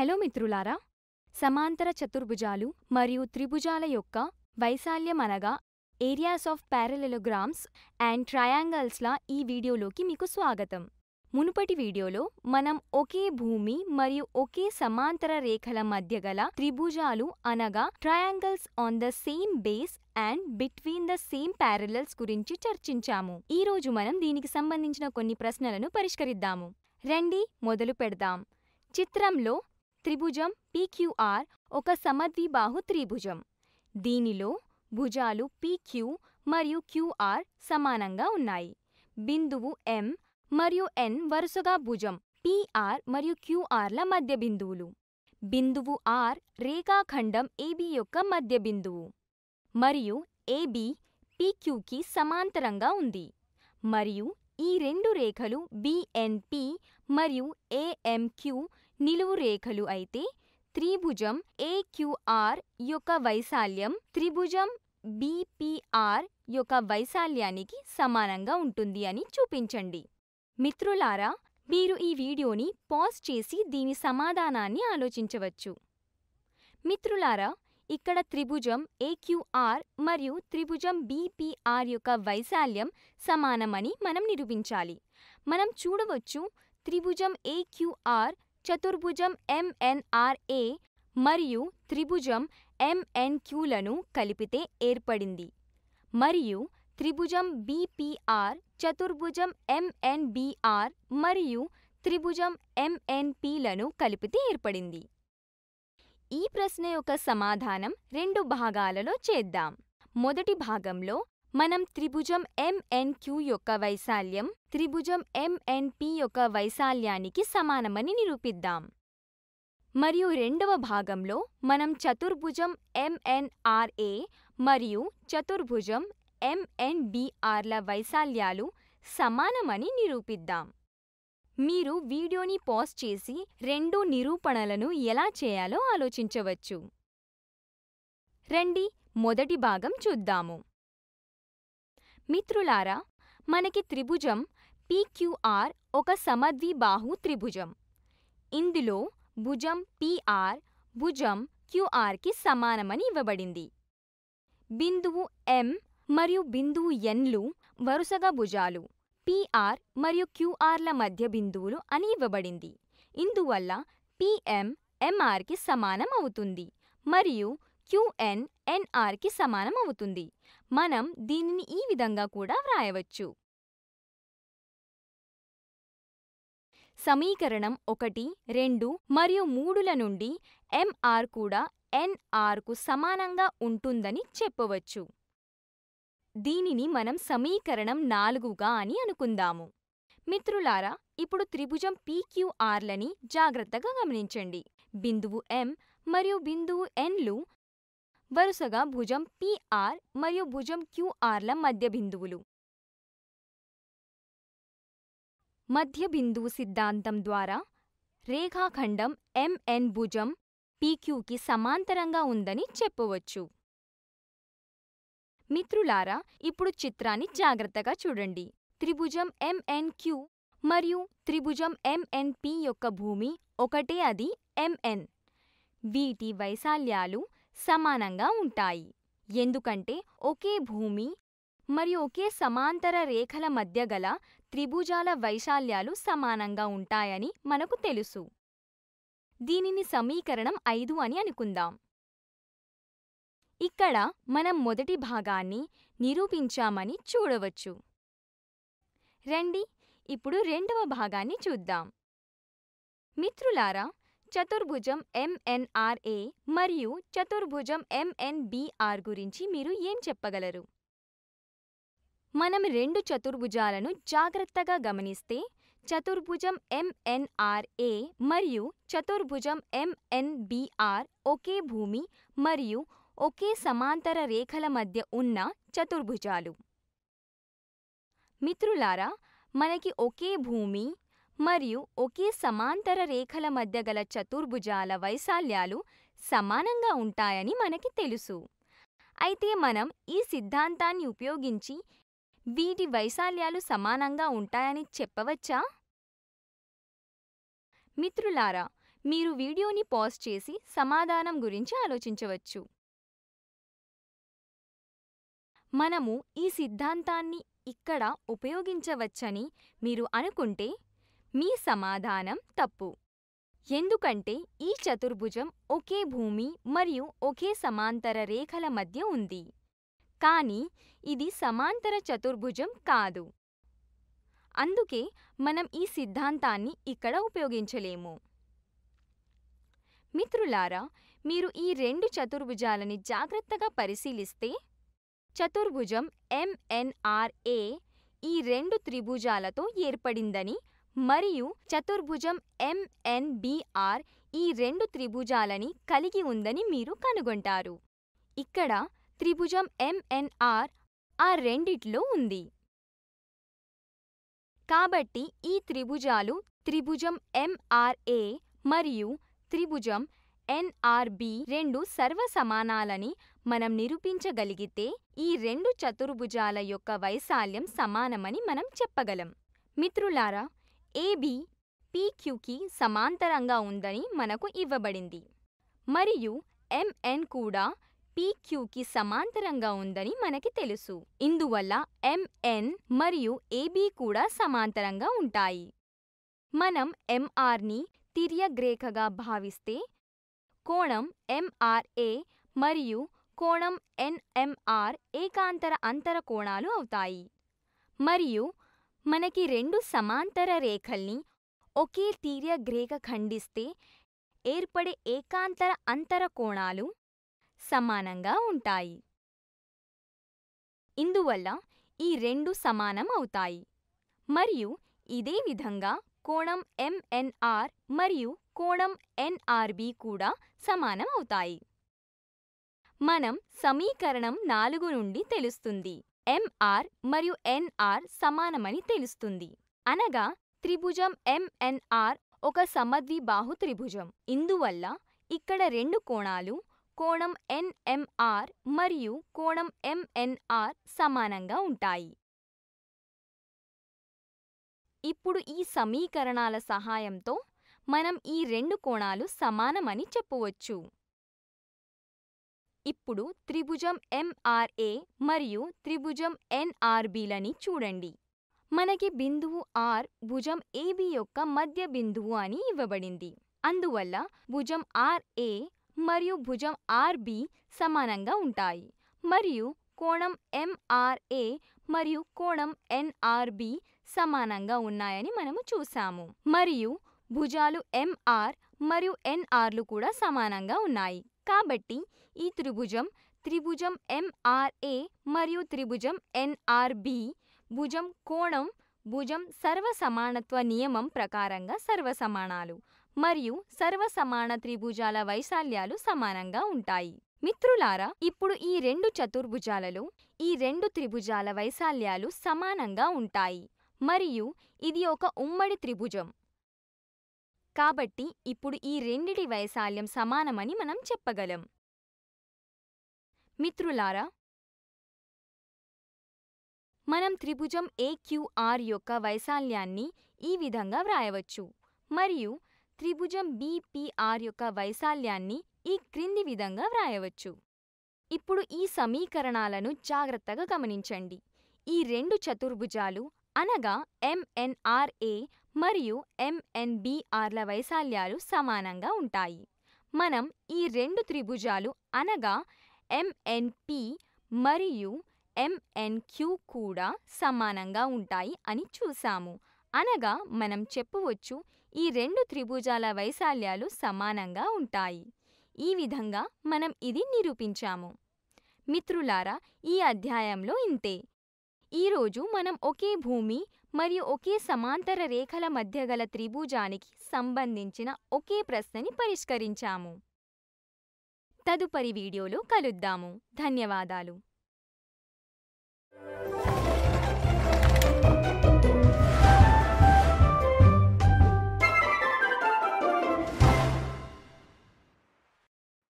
hello మిత్రులారా సమాంతర చతుర్భుజాలు మరియు త్రిభుజాల యొక్క వైశాల్యం అనగా ఏరియాస్ ఆఫ్ ప్యారలెలోగ్రామ్స్ అండ్ ట్రయాంగల్స్లా ఈ వీడియోలోకి మీకు స్వాగతం మునుపటి వీడియోలో మనం ఒకే భూమి మరియు ఒకే సమాంతర రేఖల మధ్య గల త్రిభుజాలు అనగా triangles on the same base and between the same parallels గురించి చర్చించాము ఈరోజు మనం దీనికి సంబంధించిన కొన్ని ప్రశ్నలను పరిష్కరిద్దాము రండి మొదలు పెడదాం చిత్రంలో త్రిభుజం పీక్యూఆర్ ఒక సమద్విబాహు త్రిభుజం దీనిలో భుజాలు పీక్యూ మరియు క్యూఆర్ సమానంగా ఉన్నాయి బిందువు ఎం మరియు ఎన్ వరుసగా భుజం పీఆర్ మరియు క్యూఆర్ల మధ్య బిందువులు బిందువు ఆర్ రేఖాఖండం ఏబి యొక్క మధ్య బిందువు మరియు ఏబి పీక్యూకి సమాంతరంగా ఉంది మరియు ఈ రెండు రేఖలు బిఎన్పి మరియు ఏఎంక్యూ నిలువు రేఖలు అయితే త్రిభుజం ఏక్యూఆర్ యొక్క వైశాల్యం త్రిభుజం బీపీఆర్ యొక్క వైశాల్యానికి సమానంగా ఉంటుంది అని చూపించండి మిత్రులారా మీరు ఈ వీడియోని పాజ్ చేసి దీని సమాధానాన్ని ఆలోచించవచ్చు మిత్రులారా ఇక్కడ త్రిభుజం ఏక్యూఆర్ మరియు త్రిభుజం బీపీఆర్ యొక్క వైశాల్యం సమానమని మనం నిరూపించాలి మనం చూడవచ్చు త్రిభుజం ఏక్యూఆర్ చతుర్భుజం ఎంఎన్ఆర్ఏ మరియు త్రిభుజం ఎంఎన్క్యూలను కలిపితే ఏర్పడింది మరియు త్రిభుజం బిపిఆర్ చతుర్భుజం ఎంఎన్బిఆర్ మరియు త్రిభుజం ఎంఎన్పిలను కలిపితే ఏర్పడింది ఈ ప్రశ్న యొక్క సమాధానం రెండు భాగాలలో చేద్దాం మొదటి భాగంలో మనం త్రిభుజం ఎంఎన్క్యూ యొక్క వైశాల్యం త్రిభుజం ఎంఎన్పి యొక్క వైశాల్యానికి సమానమని నిరూపిద్దాం మరియు రెండవ భాగంలో మనం చతుర్భుజం ఎంఎన్ఆర్ఏ మరియు చతుర్భుజం ఎంఎన్బిఆర్ల వైశాల్యాలు సమానమని నిరూపిద్దాం మీరు వీడియోని పాజ్ చేసి రెండు నిరూపణలను ఎలా చేయాలో ఆలోచించవచ్చు రండి మొదటి భాగం చూద్దాము మిత్రులారా మనకి త్రిభుజం పిక్యూఆర్ ఒక సమద్విబాహు త్రిభుజం ఇందులో భుజం పిఆర్ భుజం క్యూఆర్కి సమానమని ఇవ్వబడింది బిందువు ఎం మరియు బిందువు ఎన్లు వరుసగా భుజాలు పిఆర్ మరియు క్యూఆర్ల మధ్య బిందువులు అని ఇవ్వబడింది ఇందువల్ల పిఎం ఎంఆర్కి సమానం అవుతుంది మరియు క్యూఎన్ ఎన్ఆర్కి సమానం అవుతుంది మనం దీనిని ఈ విధంగా కూడా వ్రాయవచ్చు సమీకరణం ఒకటి రెండు మరియు మూడుల నుండి ఎంఆర్ కూడా ఎన్ఆర్కు సమానంగా ఉంటుందని చెప్పవచ్చు దీనిని మనం సమీకరణం నాలుగుగా అని అనుకుందాము మిత్రులారా ఇప్పుడు త్రిభుజం పీక్యూఆర్లని జాగ్రత్తగా గమనించండి బిందువు ఎం మరియు బిందువు ఎన్లు వరుసగా భుజం పిఆర్ మరియు భుజం క్యూఆర్ల మధ్య బిందువులు మధ్య బిందువు సిద్ధాంతం ద్వారా రేఖాఖండం ఎంఎన్ భుజం పిక్యూకి సమాంతరంగా ఉందని చెప్పవచ్చు మిత్రులారా ఇప్పుడు చిత్రాన్ని జాగ్రత్తగా చూడండి త్రిభుజం ఎంఎన్క్యూ మరియు త్రిభుజం ఎంఎన్పి యొక్క భూమి ఒకటే అది ఎంఎన్ వీటి వైశాల్యాలు సమానంగా ఉంటాయి ఎందుకంటే ఒకే భూమి మరియు ఒకే సమాంతర రేఖల మధ్య గల త్రిభుజాల వైశాల్యాలు సమానంగా ఉంటాయని మనకు తెలుసు దీనిని సమీకరణం ఐదు అని అనుకుందాం ఇక్కడ మనం మొదటి భాగాన్ని నిరూపించామని చూడవచ్చు రండి ఇప్పుడు రెండవ భాగాన్ని చూద్దాం మిత్రులారా చతుర్భుజం ఎంఎన్ఆర్ఏ మరియు చతుర్భుజం ఎంఎన్బిఆర్ గురించి మీరు ఏం చెప్పగలరు మనం రెండు చతుర్భుజాలను జాగ్రత్తగా గమనిస్తే చతుర్భుజం ఎంఎన్ఆర్ఏ మరియు చతుర్భుజం ఎంఎన్బిఆర్ ఒకే భూమి మరియు ఒకే సమాంతర రేఖల మధ్య ఉన్న చతుర్భుజాలు మిత్రులారా మనకి ఒకే భూమి మరియు ఒకే సమాంతర రేఖల మధ్య గల చతుర్భుజాల వైశాల్యాలు సమానంగా ఉంటాయని మనకి తెలుసు అయితే మనం ఈ సిద్ధాంతాన్ని ఉపయోగించి వీటి వైశాల్యాలు సమానంగా ఉంటాయని చెప్పవచ్చా మిత్రులారా మీరు వీడియోని పాజ్ చేసి సమాధానం గురించి ఆలోచించవచ్చు మనము ఈ సిద్ధాంతాన్ని ఇక్కడ ఉపయోగించవచ్చని మీరు అనుకుంటే మీ సమాధానం తప్పు ఎందుకంటే ఈ చతుర్భుజం ఒకే భూమి మరియు ఒకే సమాంతర రేఖల మధ్య ఉంది కానీ ఇది సమాంతర చతుర్భుజం కాదు అందుకే మనం ఈ సిద్ధాంతాన్ని ఇక్కడ ఉపయోగించలేము మిత్రులారా మీరు ఈ రెండు చతుర్భుజాలని జాగ్రత్తగా పరిశీలిస్తే చతుర్భుజం ఎంఎన్ఆర్ఏ ఈ రెండు త్రిభుజాలతో ఏర్పడిందని మరియు చతుర్భుజం ఎంఎన్బిఆర్ ఈ రెండు త్రిభుజాలని కలిగి ఉందని మీరు కనుగొంటారు ఇక్కడ త్రిభుజం ఎంఎన్ఆర్ ఆ రెండిట్లో ఉంది కాబట్టి ఈ త్రిభుజాలు త్రిభుజం ఎంఆర్ఏ మరియు త్రిభుజం ఎన్ఆర్బి రెండు సర్వసమానాలని మనం నిరూపించగలిగితే ఈ రెండు చతుర్భుజాల యొక్క వైశాల్యం సమానమని మనం చెప్పగలం మిత్రులారా ఏబి పిక్యూకి సమాంతరంగా ఉందని మనకు ఇవ్వబడింది మరియు ఎంఎన్ కూడా పిక్యూకి సమాంతరంగా ఉందని మనకి తెలుసు ఇందువల్ల ఎంఎన్ మరియు ఏబి కూడా సమాంతరంగా ఉంటాయి మనం ఎంఆర్ని తిర్యగ్రేఖగా భావిస్తే కోణం ఎంఆర్ఏ మరియు కోణం ఎన్ఎంఆర్ ఏకాంతర అంతర కోణాలు అవుతాయి మరియు మనకి రెండు సమాంతర రేఖల్ని ఒకే తీర్యగ్రేఖ ఖండిస్తే ఏర్పడే ఏకాంతర అంతర కోణాలు సమానంగా ఉంటాయి ఇందువల్ల ఈ రెండు సమానం అవుతాయి మరియు ఇదే విధంగా కోణం ఎంఎన్ఆర్ మరియు కోణం ఎన్ఆర్బి కూడా సమానం అవుతాయి మనం సమీకరణం నాలుగు నుండి తెలుస్తుంది ఎంఆర్ మరియు ఎన్ఆర్ సమానమని తెలుస్తుంది అనగా త్రిభుజం ఎంఎన్ఆర్ ఒక సమద్విబాహు త్రిభుజం ఇందువల్ల ఇక్కడ రెండు కోణాలు కోణం ఎన్ఎంఆర్ మరియు కోణం ఎంఎన్ఆర్ సమానంగా ఉంటాయి ఇప్పుడు ఈ సమీకరణాల సహాయంతో మనం ఈ రెండు కోణాలు సమానమని చెప్పవచ్చు ఇప్పుడు త్రిభుజం ఎంఆర్ఏ మరియు త్రిభుజం లని చూడండి మనకి బిందువు ఆర్ భుజం ఏబి యొక్క మధ్య బిందువు అని ఇవ్వబడింది అందువల్ల భుజం ఆర్ఏ మరియు భుజం ఆర్బి సమానంగా ఉంటాయి మరియు కోణం ఎంఆర్ఏ మరియు కోణం ఎన్ఆర్బి సమానంగా ఉన్నాయని మనము చూసాము మరియు భుజాలు ఎంఆర్ మరియు ఎన్ఆర్లు కూడా సమానంగా ఉన్నాయి కాబట్టి ఈ త్రిభుజం త్రిభుజం ఎంఆర్ఏ మరియు త్రిభుజం ఎన్ఆర్బి భుజం కోణం భుజం సర్వసమానత్వ నియమం ప్రకారంగా సర్వసమానాలు మరియు సర్వసమాన త్రిభుజాల వైశాల్యాలు సమానంగా ఉంటాయి మిత్రులారా ఇప్పుడు ఈ రెండు చతుర్భుజాలలో ఈ రెండు త్రిభుజాల వైశాల్యాలు సమానంగా ఉంటాయి మరియు ఇది ఒక ఉమ్మడి త్రిభుజం కాబట్టి ఇప్పుడు ఈ రెండిటి వైశాల్యం సమానమని మనం చెప్పగలం మిత్రులారా మనం త్రిభుజం ఏక్యూఆర్ యొక్క వైశాల్యాన్ని ఈ విధంగా వ్రాయవచ్చు మరియు త్రిభుజం బీపీఆర్ యొక్క వైశాల్యాన్ని ఈ క్రింది విధంగా వ్రాయవచ్చు ఇప్పుడు ఈ సమీకరణాలను జాగ్రత్తగా గమనించండి ఈ రెండు చతుర్భుజాలు అనగా ఎంఎన్ఆర్ఏ మరియు ఎంఎన్బిఆర్ల వైశాల్యాలు సమానంగా ఉంటాయి మనం ఈ రెండు త్రిభుజాలు అనగా ఎంఎన్పి మరియు ఎంఎన్క్యూ కూడా సమానంగా ఉంటాయి అని చూసాము అనగా మనం చెప్పవచ్చు ఈ రెండు త్రిభుజాల వైశాల్యాలు సమానంగా ఉంటాయి ఈ విధంగా మనం ఇది నిరూపించాము మిత్రులారా ఈ అధ్యాయంలో ఇంతే ఈరోజు మనం ఒకే భూమి మరియు ఒకే సమాంతర రేఖల మధ్య గల త్రిభుజానికి సంబంధించిన ఒకే ప్రశ్నని పరిష్కరించాము తదుపరి వీడియోలో కలుద్దాము ధన్యవాదాలు